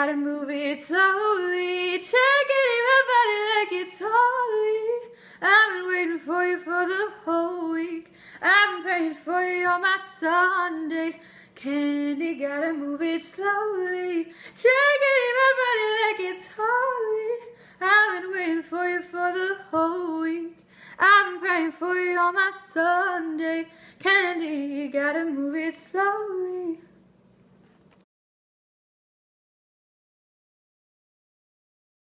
Gotta move it slowly, it in my body like it's holy. I've been waiting for you for the whole week. I've been praying for you on my Sunday. Candy, gotta move it slowly, it in my body like it's holy. I've been waiting for you for the whole week. I've been praying for you on my Sunday. Candy, gotta move it slowly.